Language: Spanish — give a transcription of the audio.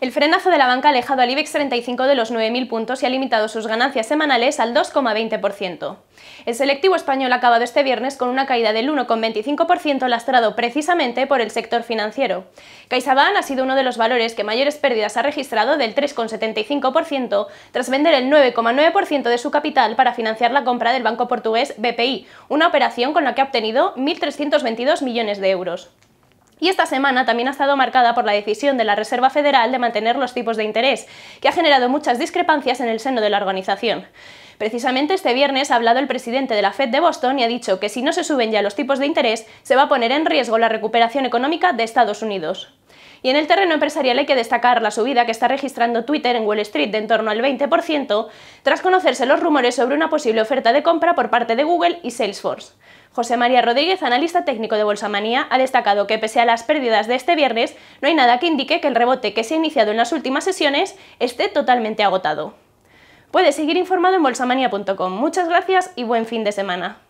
El frenazo de la banca ha alejado al IBEX 35 de los 9.000 puntos y ha limitado sus ganancias semanales al 2,20%. El selectivo español ha acabado este viernes con una caída del 1,25% lastrado precisamente por el sector financiero. CaixaBank ha sido uno de los valores que mayores pérdidas ha registrado del 3,75% tras vender el 9,9% de su capital para financiar la compra del banco portugués BPI, una operación con la que ha obtenido 1.322 millones de euros. Y esta semana también ha estado marcada por la decisión de la Reserva Federal de mantener los tipos de interés, que ha generado muchas discrepancias en el seno de la organización. Precisamente este viernes ha hablado el presidente de la Fed de Boston y ha dicho que si no se suben ya los tipos de interés, se va a poner en riesgo la recuperación económica de Estados Unidos. Y en el terreno empresarial hay que destacar la subida que está registrando Twitter en Wall Street de en torno al 20%, tras conocerse los rumores sobre una posible oferta de compra por parte de Google y Salesforce. José María Rodríguez, analista técnico de Bolsamanía, ha destacado que pese a las pérdidas de este viernes, no hay nada que indique que el rebote que se ha iniciado en las últimas sesiones esté totalmente agotado. Puede seguir informado en bolsamania.com. Muchas gracias y buen fin de semana.